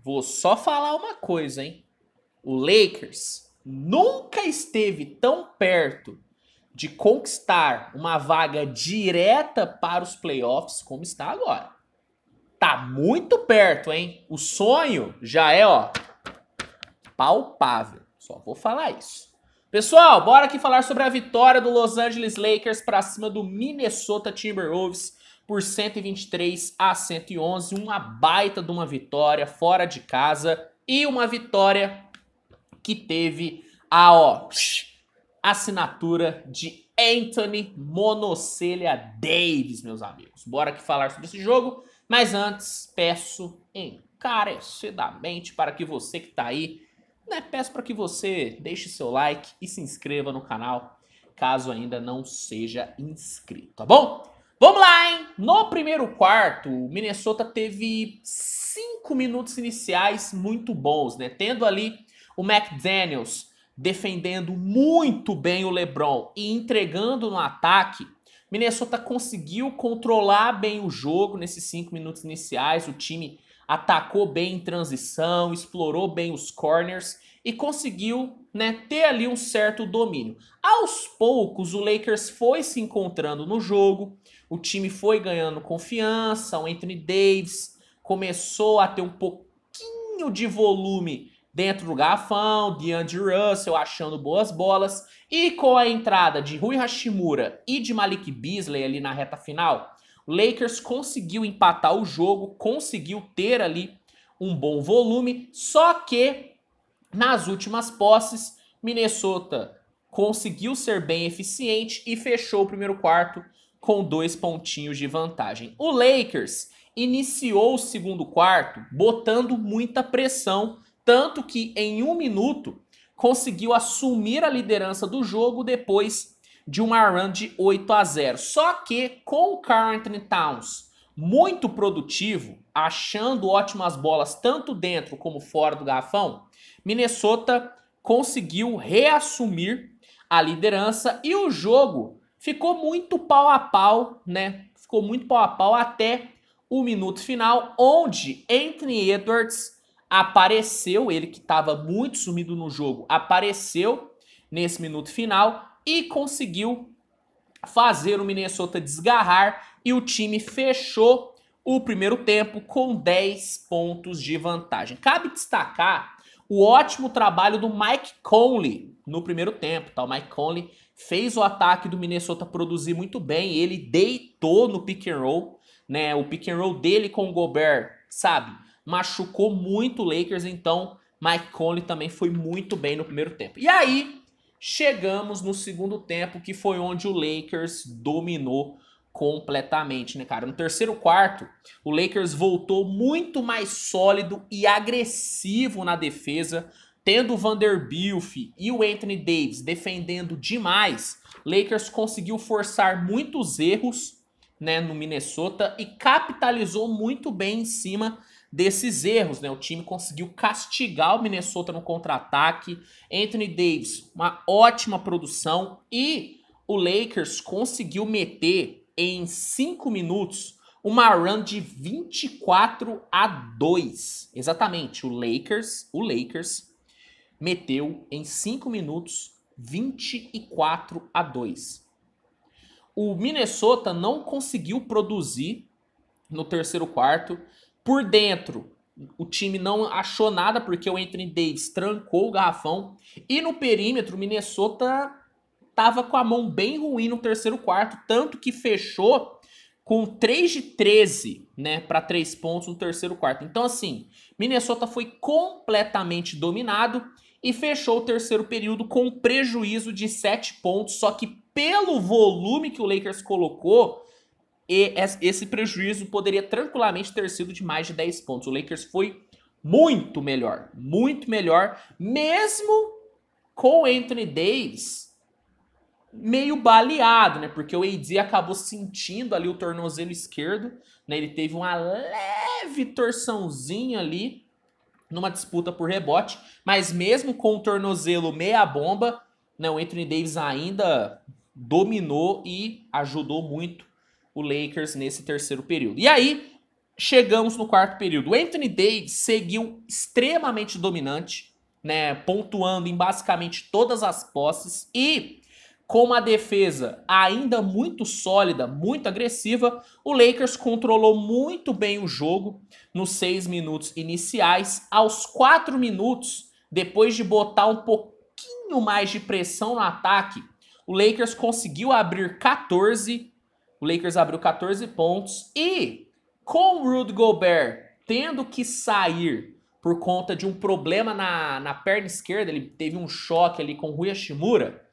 Vou só falar uma coisa, hein? O Lakers nunca esteve tão perto de conquistar uma vaga direta para os playoffs como está agora. Tá muito perto, hein? O sonho já é, ó, palpável. Só vou falar isso. Pessoal, bora aqui falar sobre a vitória do Los Angeles Lakers para cima do Minnesota Timberwolves por 123 a 111, uma baita de uma vitória fora de casa e uma vitória que teve a ó, assinatura de Anthony Monocelha Davis, meus amigos. Bora que falar sobre esse jogo, mas antes peço encarecidamente para que você que está aí, né, peço para que você deixe seu like e se inscreva no canal, caso ainda não seja inscrito, tá bom? Vamos lá, hein? No primeiro quarto, o Minnesota teve cinco minutos iniciais muito bons, né? Tendo ali o McDaniels defendendo muito bem o LeBron e entregando no ataque, Minnesota conseguiu controlar bem o jogo nesses cinco minutos iniciais. O time atacou bem em transição, explorou bem os corners e conseguiu né, ter ali um certo domínio. Aos poucos, o Lakers foi se encontrando no jogo, o time foi ganhando confiança, o Anthony Davis começou a ter um pouquinho de volume dentro do garrafão, DeAndre Russell achando boas bolas, e com a entrada de Rui Hashimura e de Malik Beasley ali na reta final, o Lakers conseguiu empatar o jogo, conseguiu ter ali um bom volume, só que nas últimas posses, Minnesota conseguiu ser bem eficiente e fechou o primeiro quarto com dois pontinhos de vantagem. O Lakers iniciou o segundo quarto botando muita pressão, tanto que em um minuto conseguiu assumir a liderança do jogo depois de uma run de 8 a 0. Só que com o Carl Towns muito produtivo, achando ótimas bolas tanto dentro como fora do garrafão, Minnesota conseguiu reassumir a liderança e o jogo ficou muito pau a pau, né? Ficou muito pau a pau até o minuto final, onde Anthony Edwards apareceu, ele que estava muito sumido no jogo, apareceu nesse minuto final e conseguiu fazer o Minnesota desgarrar e o time fechou o primeiro tempo com 10 pontos de vantagem. Cabe destacar o ótimo trabalho do Mike Conley no primeiro tempo. Tá? O Mike Conley fez o ataque do Minnesota produzir muito bem, ele deitou no pick and roll, né? O pick and roll dele com o Gobert, sabe? Machucou muito o Lakers, então Mike Conley também foi muito bem no primeiro tempo. E aí, chegamos no segundo tempo, que foi onde o Lakers dominou completamente, né, cara? No terceiro quarto, o Lakers voltou muito mais sólido e agressivo na defesa, tendo o Vanderbilt e o Anthony Davis defendendo demais. Lakers conseguiu forçar muitos erros, né, no Minnesota e capitalizou muito bem em cima desses erros, né? O time conseguiu castigar o Minnesota no contra-ataque. Anthony Davis, uma ótima produção e o Lakers conseguiu meter em 5 minutos uma run de 24 a 2. Exatamente, o Lakers, o Lakers meteu em 5 minutos 24 a 2. O Minnesota não conseguiu produzir no terceiro quarto. Por dentro, o time não achou nada porque o Anthony Davis trancou o garrafão. E no perímetro, o Minnesota estava com a mão bem ruim no terceiro quarto, tanto que fechou com 3 de 13, né, para 3 pontos no terceiro quarto. Então assim, Minnesota foi completamente dominado e fechou o terceiro período com prejuízo de 7 pontos, só que pelo volume que o Lakers colocou, esse prejuízo poderia tranquilamente ter sido de mais de 10 pontos. O Lakers foi muito melhor, muito melhor, mesmo com Anthony Davis meio baleado, né? Porque o Eidi acabou sentindo ali o tornozelo esquerdo, né? Ele teve uma leve torçãozinha ali numa disputa por rebote, mas mesmo com o tornozelo meia bomba, né, o Anthony Davis ainda dominou e ajudou muito o Lakers nesse terceiro período. E aí, chegamos no quarto período. O Anthony Davis seguiu extremamente dominante, né, pontuando em basicamente todas as posses e com uma defesa ainda muito sólida, muito agressiva, o Lakers controlou muito bem o jogo nos seis minutos iniciais. Aos quatro minutos, depois de botar um pouquinho mais de pressão no ataque, o Lakers conseguiu abrir 14. O Lakers abriu 14 pontos e com o Rudy Gobert tendo que sair por conta de um problema na, na perna esquerda, ele teve um choque ali com o Rui Hashimura,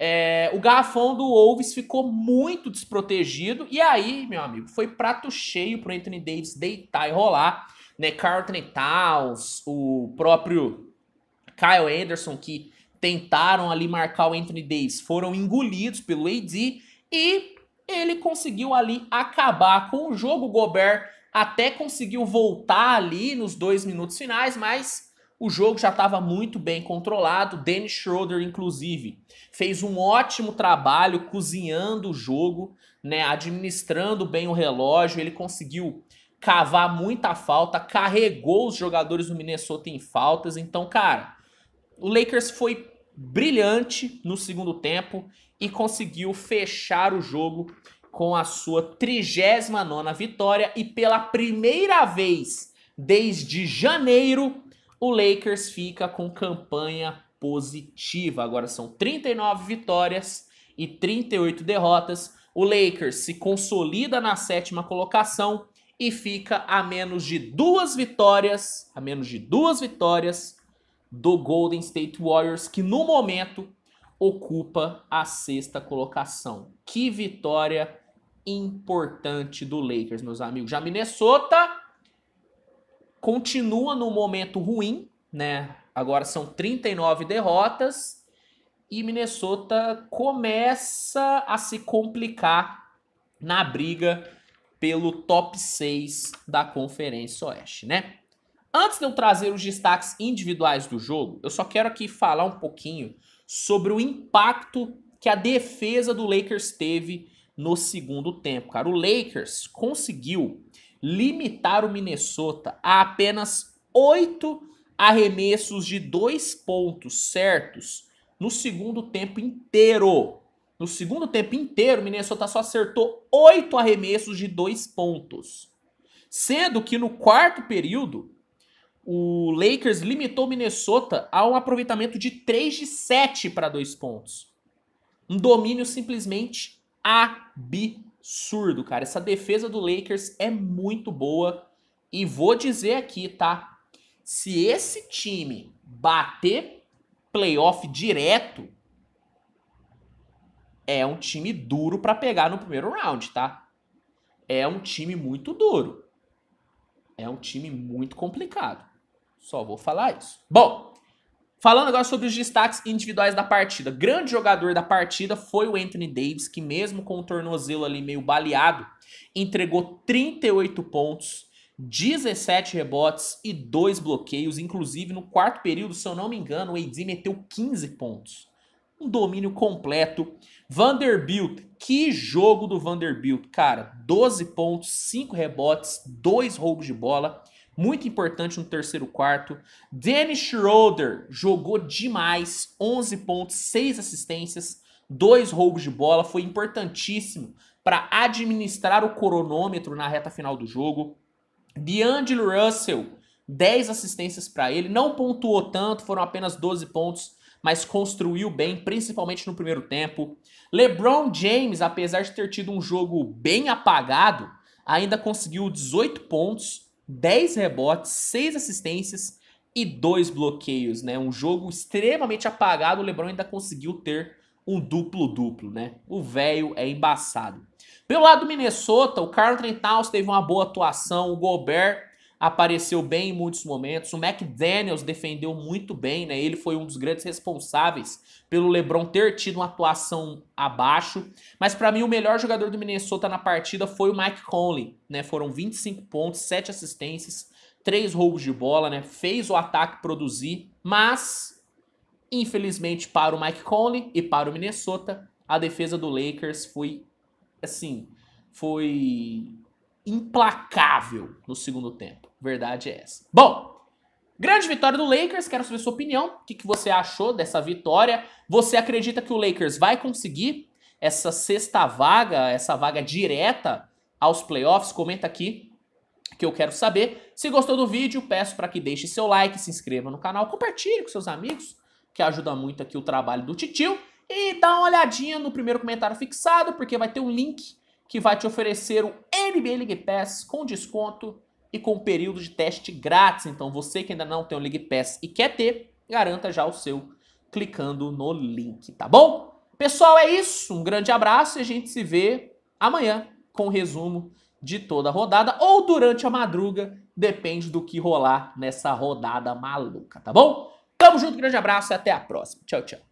é, o garrafão do Wolves ficou muito desprotegido. E aí, meu amigo, foi prato cheio pro Anthony Davis deitar e rolar. Né? Carlton Towns, o próprio Kyle Anderson, que tentaram ali marcar o Anthony Davis, foram engolidos pelo AD. E ele conseguiu ali acabar com o jogo. O Gobert até conseguiu voltar ali nos dois minutos finais, mas o jogo já estava muito bem controlado. Dennis Schroeder, inclusive, fez um ótimo trabalho cozinhando o jogo, né, administrando bem o relógio. Ele conseguiu cavar muita falta, carregou os jogadores do Minnesota em faltas. Então, cara, o Lakers foi brilhante no segundo tempo e conseguiu fechar o jogo com a sua 39 vitória e pela primeira vez desde janeiro o Lakers fica com campanha positiva. Agora são 39 vitórias e 38 derrotas. O Lakers se consolida na sétima colocação e fica a menos de duas vitórias, a menos de duas vitórias do Golden State Warriors, que no momento ocupa a sexta colocação. Que vitória importante do Lakers, meus amigos. Já Minnesota continua no momento ruim, né? Agora são 39 derrotas e Minnesota começa a se complicar na briga pelo top 6 da Conferência Oeste, né? Antes de eu trazer os destaques individuais do jogo, eu só quero aqui falar um pouquinho sobre o impacto que a defesa do Lakers teve no segundo tempo, cara. O Lakers conseguiu limitar o Minnesota a apenas oito arremessos de dois pontos certos no segundo tempo inteiro. No segundo tempo inteiro, o Minnesota só acertou oito arremessos de dois pontos. Sendo que no quarto período, o Lakers limitou o Minnesota a um aproveitamento de 3 de 7 para dois pontos. Um domínio simplesmente absurdo absurdo, cara. Essa defesa do Lakers é muito boa. E vou dizer aqui, tá? Se esse time bater playoff direto, é um time duro para pegar no primeiro round, tá? É um time muito duro. É um time muito complicado. Só vou falar isso. Bom, Falando agora sobre os destaques individuais da partida. Grande jogador da partida foi o Anthony Davis, que mesmo com o tornozelo ali meio baleado, entregou 38 pontos, 17 rebotes e 2 bloqueios, inclusive no quarto período, se eu não me engano, o AD meteu 15 pontos. Um domínio completo. Vanderbilt, que jogo do Vanderbilt, cara. 12 pontos, 5 rebotes, 2 roubos de bola muito importante no terceiro quarto. Dennis Schroeder jogou demais, 11 pontos, 6 assistências, dois roubos de bola, foi importantíssimo para administrar o cronômetro na reta final do jogo. DeAngelo Russell, 10 assistências para ele, não pontuou tanto, foram apenas 12 pontos, mas construiu bem, principalmente no primeiro tempo. LeBron James, apesar de ter tido um jogo bem apagado, ainda conseguiu 18 pontos, 10 rebotes, 6 assistências e 2 bloqueios, né? Um jogo extremamente apagado, o LeBron ainda conseguiu ter um duplo-duplo, né? O velho é embaçado. Pelo lado do Minnesota, o Carlton Towns teve uma boa atuação, o Gobert apareceu bem em muitos momentos. O McDaniels defendeu muito bem, né? Ele foi um dos grandes responsáveis pelo LeBron ter tido uma atuação abaixo, mas para mim o melhor jogador do Minnesota na partida foi o Mike Conley, né? Foram 25 pontos, 7 assistências, 3 roubos de bola, né? Fez o ataque produzir, mas infelizmente para o Mike Conley e para o Minnesota, a defesa do Lakers foi assim, foi implacável no segundo tempo. Verdade é essa. Bom, grande vitória do Lakers. Quero saber sua opinião. O que, que você achou dessa vitória? Você acredita que o Lakers vai conseguir essa sexta vaga, essa vaga direta aos playoffs? Comenta aqui que eu quero saber. Se gostou do vídeo, peço para que deixe seu like, se inscreva no canal, compartilhe com seus amigos, que ajuda muito aqui o trabalho do Titio. E dá uma olhadinha no primeiro comentário fixado, porque vai ter um link que vai te oferecer o NBA League Pass com desconto e com um período de teste grátis. Então você que ainda não tem o League Pass e quer ter, garanta já o seu clicando no link, tá bom? Pessoal, é isso. Um grande abraço e a gente se vê amanhã com o resumo de toda a rodada ou durante a madruga, depende do que rolar nessa rodada maluca, tá bom? Tamo junto, grande abraço e até a próxima. Tchau, tchau.